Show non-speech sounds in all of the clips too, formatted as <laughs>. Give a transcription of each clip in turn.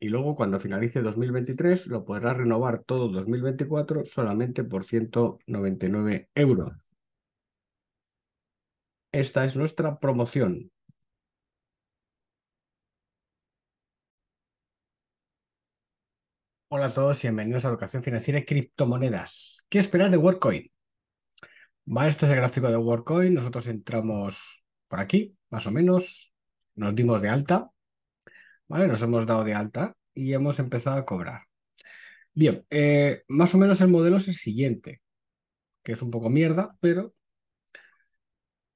y luego cuando finalice 2023 lo podrás renovar todo 2024 solamente por 199 euros. Esta es nuestra promoción. Hola a todos y bienvenidos a Educación Financiera y Criptomonedas. ¿Qué esperar de WorkCoin? este es el gráfico de WorkCoin. Nosotros entramos por aquí, más o menos. Nos dimos de alta nos hemos dado de alta y hemos empezado a cobrar. Bien, eh, más o menos el modelo es el siguiente, que es un poco mierda, pero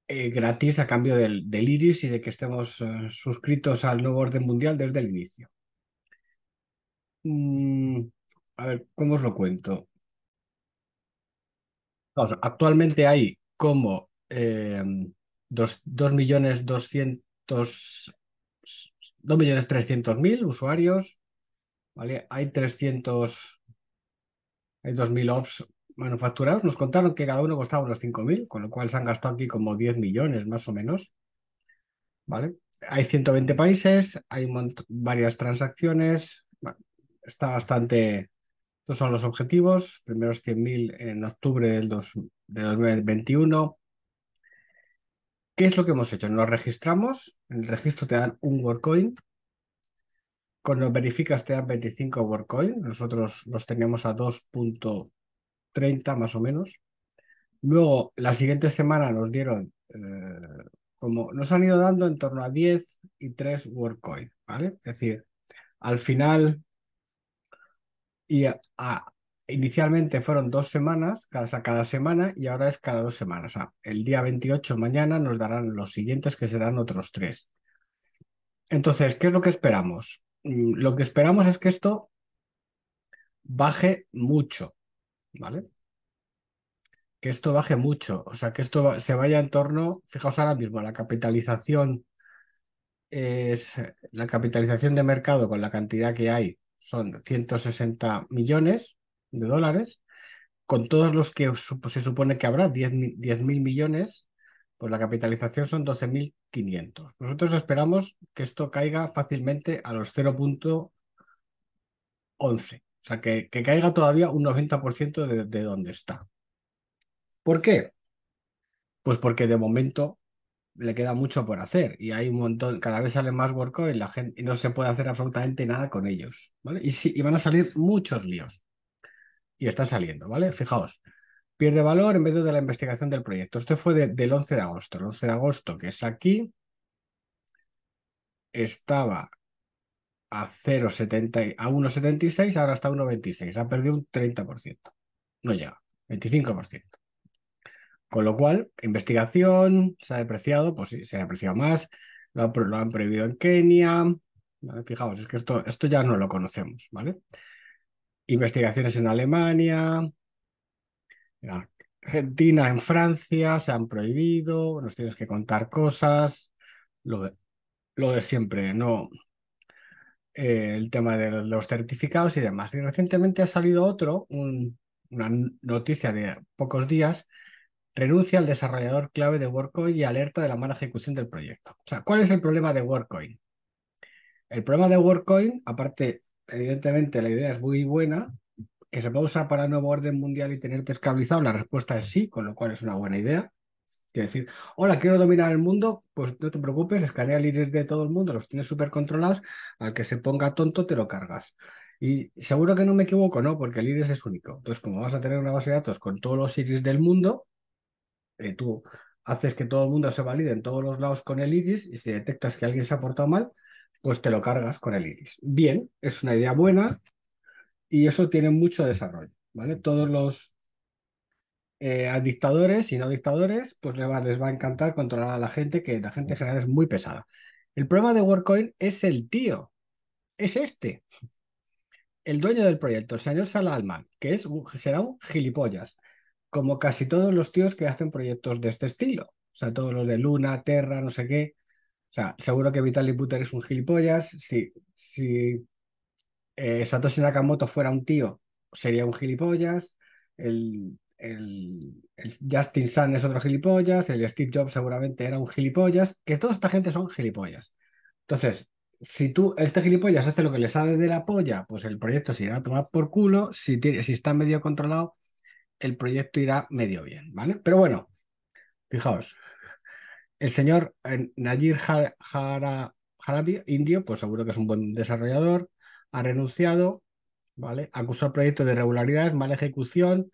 eh, gratis a cambio del, Iris y de que estemos eh, suscritos al nuevo orden mundial desde el inicio. Mm, a ver, ¿cómo os lo cuento? actualmente hay como eh, 2.200.000 2.300.000 usuarios, ¿vale? Hay 300, 2.000 ops manufacturados. Nos contaron que cada uno costaba unos 5.000, con lo cual se han gastado aquí como 10 millones más o menos, ¿vale? Hay 120 países, hay varias transacciones, está bastante... Estos son los objetivos, primeros 100.000 en octubre del, de 2021, ¿Qué es lo que hemos hecho? Nos registramos, en el registro te dan un WordCoin, cuando verificas te dan 25 WordCoin, nosotros los teníamos a 2.30 más o menos. Luego, la siguiente semana nos dieron, eh, como nos han ido dando en torno a 10 y 3 WordCoin, ¿vale? Es decir, al final, y a, inicialmente fueron dos semanas, cada, cada semana, y ahora es cada dos semanas. el día 28, mañana, nos darán los siguientes, que serán otros tres. Entonces, ¿qué es lo que esperamos? Mm, lo que esperamos es que esto baje mucho, ¿vale? Que esto baje mucho, o sea, que esto se vaya en torno, fijaos ahora mismo, la capitalización es la capitalización de mercado con la cantidad que hay son 160 millones, de dólares, con todos los que se supone que habrá, 10.000 millones, pues la capitalización son 12.500. Nosotros esperamos que esto caiga fácilmente a los 0.11, o sea, que, caiga todavía un 90% de, de donde está. ¿Por qué? Pues porque de momento le queda mucho por hacer y hay un montón, cada vez sale más y la gente, y no se puede hacer absolutamente nada con ellos. ¿vale? Y, sí, y van a salir muchos líos y está saliendo, ¿vale? Fijaos, pierde valor en vez de, la investigación del proyecto. Este fue del 11 de agosto. El 11 de agosto, que es aquí, estaba a 0,70, a 1,76, ahora está a 1,26. Ha perdido un 30%. No llega, 25%. Con lo cual, investigación se ha depreciado, pues sí, se ha depreciado más. Lo, han prohibido en Kenia. ¿vale? Fijaos, es que esto, esto ya no lo conocemos, ¿vale? investigaciones en Alemania, en Argentina, en Francia, se han prohibido, nos tienes que contar cosas, lo de, siempre, ¿no? Eh, el tema de los certificados y demás. Y recientemente ha salido otro, una noticia de pocos días, renuncia al desarrollador clave de WorkCoin y alerta de la mala ejecución del proyecto. O sea, ¿cuál es el problema de WorkCoin? El problema de WorkCoin, aparte evidentemente la idea es muy buena, que se puede usar para nuevo orden mundial y tenerte esclavizado, la respuesta es sí, con lo cual es una buena idea. que decir, hola, quiero dominar el mundo, pues no te preocupes, escanea el iris de todo el mundo, los tienes súper controlados, al que se ponga tonto te lo cargas. Y seguro que no me equivoco, ¿no? Porque el iris es único. Entonces, como vas a tener una base de datos con todos los iris del mundo, eh, tú haces que todo el mundo se valide en todos los lados con el iris y si detectas que alguien se ha portado mal, pues te lo cargas con el iris. Bien, es una idea buena y eso tiene mucho desarrollo, ¿vale? Todos los eh, dictadores y no dictadores, pues les va, a encantar controlar a la gente, que la gente general es muy pesada. El problema de WorkCoin es el tío, es este, el dueño del proyecto, el señor Salalman, que es será un gilipollas, como casi todos los tíos que hacen proyectos de este estilo. O sea, todos los de Luna, Terra, no sé qué sea, seguro que Vitaly Buter es un gilipollas. Si, si eh, Satoshi Nakamoto fuera un tío, sería un gilipollas. El, Justin Sun es otro gilipollas. El Steve Jobs seguramente era un gilipollas. Que toda esta gente son gilipollas. Entonces, si tú, este gilipollas, hace lo que le sale de la polla, pues el proyecto se irá a tomar por culo. Si, si está medio controlado, el proyecto irá medio bien, ¿vale? Pero bueno, fijaos el señor eh, Nayir Harabi, indio, pues seguro que es un buen desarrollador, ha renunciado, ¿vale? Acusó al proyecto de irregularidades, mala ejecución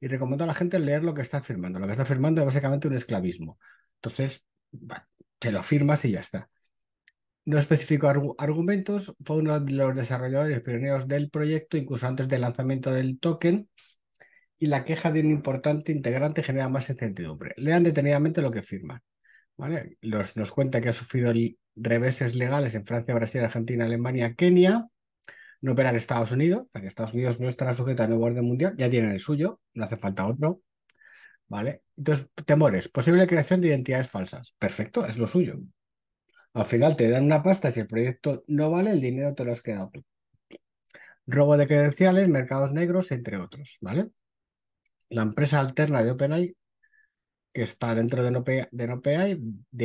y recomendó a la gente leer lo que está firmando. Lo que está firmando es básicamente un esclavismo. Entonces, te lo firmas y ya está. No especificó argumentos, fue uno de los desarrolladores pioneros del proyecto, incluso antes del lanzamiento del token, y la queja de un importante integrante genera más incertidumbre. Lean detenidamente lo que firman nos cuenta que ha sufrido reveses legales en Francia, Brasil, Argentina, Alemania, Kenia. No operan en Estados Unidos, porque Estados Unidos no estará sujeto a nuevo orden mundial, ya tienen el suyo, no hace falta otro. ¿Vale? Entonces, temores, posible creación de identidades falsas. Perfecto, es lo suyo. Al final te dan una pasta, si el proyecto no vale, el dinero te lo has quedado tú. Robo de credenciales, mercados negros, entre otros, ¿vale? La empresa alterna de OpenAI que está dentro de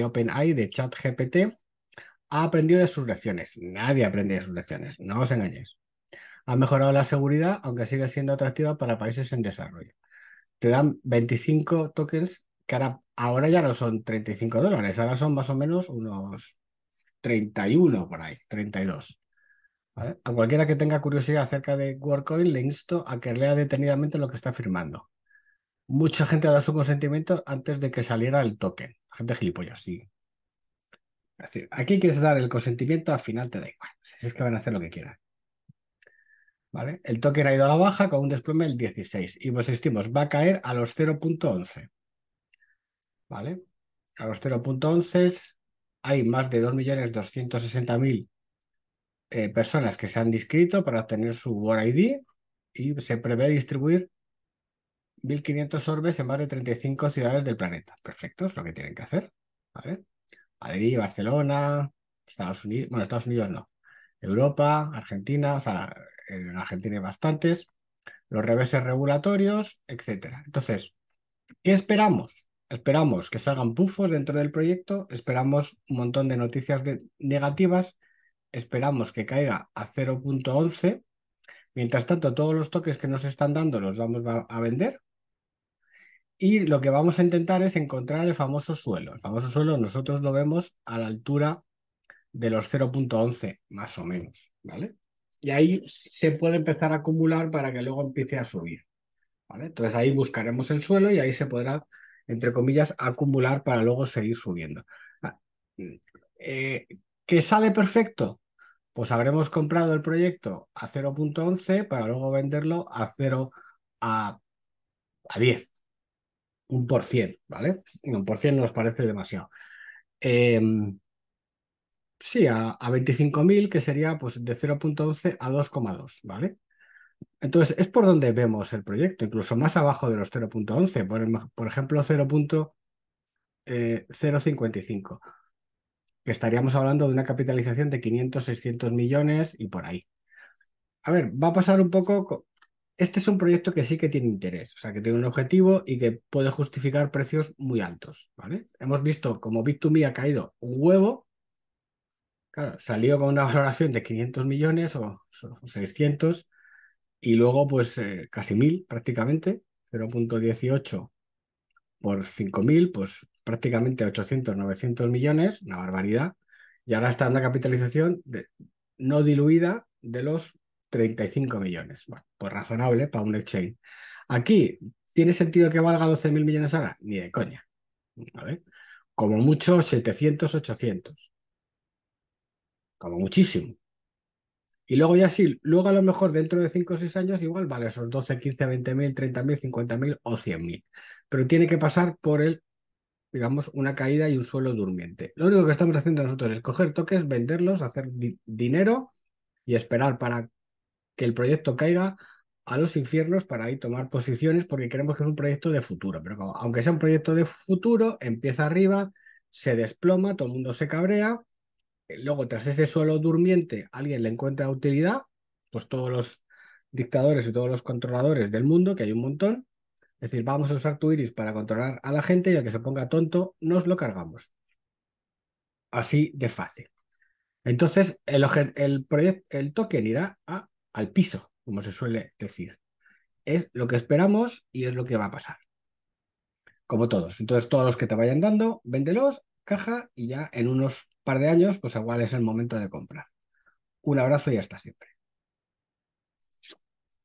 OpenAI, de, de, ChatGPT, ha aprendido de sus lecciones. Nadie aprende de sus lecciones, no os engañéis. Ha mejorado la seguridad, aunque sigue siendo atractiva para países en desarrollo. Te dan 25 tokens que ahora, ya no son 35 dólares, ahora son más o menos unos 31 por ahí, 32. A cualquiera que tenga curiosidad acerca de WorkCoin le insto a que lea detenidamente lo que está firmando. Mucha gente ha dado su consentimiento antes de que saliera el token. Gente gilipollas, sí. Es decir, aquí quieres dar el consentimiento, al final te da igual. Si es que van a hacer lo que quieran. ¿Vale? El token ha ido a la baja con un desplome del 16 y pues estimos va a caer a los 0.11. ¿Vale? A los 0.11 hay más de 2.260.000 eh, personas que se han inscrito para obtener su Word ID y se prevé distribuir 1500 orbes en más de 35 ciudades del planeta. Perfecto, es lo que tienen que hacer. Madrid, Barcelona, Estados Unidos, bueno, Estados Unidos no. Europa, Argentina, o sea, en Argentina hay bastantes, los reveses regulatorios, etcétera. Entonces, ¿qué esperamos? Esperamos que salgan pufos dentro del proyecto, esperamos un montón de noticias negativas, esperamos que caiga a 0.11. Mientras tanto, todos los toques que nos están dando los vamos a, vender y lo que vamos a intentar es encontrar el famoso suelo. El famoso suelo nosotros lo vemos a la altura de los 0.11, más o menos, ¿vale? Y ahí se puede empezar a acumular para que luego empiece a subir, ¿vale? Entonces ahí buscaremos el suelo y ahí se podrá, entre comillas, acumular para luego seguir subiendo. Ah, eh, ¿Qué sale perfecto? Pues habremos comprado el proyecto a 0.11 para luego venderlo a 0 a, a 10, un por cien, ¿vale? Un por cien nos parece demasiado. Em, sí, a, 25.000, que sería pues de 0.11 a 2,2, ¿vale? Entonces, es por donde vemos el proyecto, incluso más abajo de los 0.11, por, por, ejemplo, 0.055, eh, que estaríamos hablando de una capitalización de 500, 600 millones y por ahí. A ver, va a pasar un poco este es un proyecto que sí que tiene interés, o sea, que tiene un objetivo y que puede justificar precios muy altos, ¿vale? Hemos visto como Bit2Me ha caído un huevo, salió con una <laughs> valoración de 500 millones o, 600 y luego pues eh, casi 1000 prácticamente, 0.18 por 5000, pues prácticamente 800, 900 millones, una barbaridad, y ahora está en una capitalización no diluida de los 35 millones. Bueno, pues razonable para un exchange. Aquí, ¿tiene sentido que valga 12.000 millones ahora? Ni de coña. vale como mucho 700, 800. Como muchísimo. Y luego ya sí, luego a lo mejor dentro de 5 o 6 años igual vale esos 12, 15, 20.000 mil, 30 mil, o 100.000 Pero tiene que pasar por el, digamos, una caída y un suelo durmiente. Lo único que estamos haciendo nosotros es coger toques, venderlos, hacer dinero y esperar para que el proyecto caiga a los infiernos para ahí tomar posiciones porque queremos que es un proyecto de futuro. Pero aunque sea un proyecto de futuro, empieza arriba, se desploma, todo el mundo se cabrea, eh, luego tras ese suelo durmiente alguien le encuentra utilidad, pues todos los dictadores y todos los controladores del mundo, que hay un montón, es decir, vamos a usar tu iris para controlar a la gente y al que se ponga tonto, nos lo cargamos. Así de fácil. Entonces, el, el, el token irá a al piso, como se suele decir. Es lo que esperamos y es lo que va a pasar. Como todos. Entonces, todos los que te vayan dando, véndelos, caja y ya en unos par de años, pues igual es el momento de comprar. Un abrazo y hasta siempre.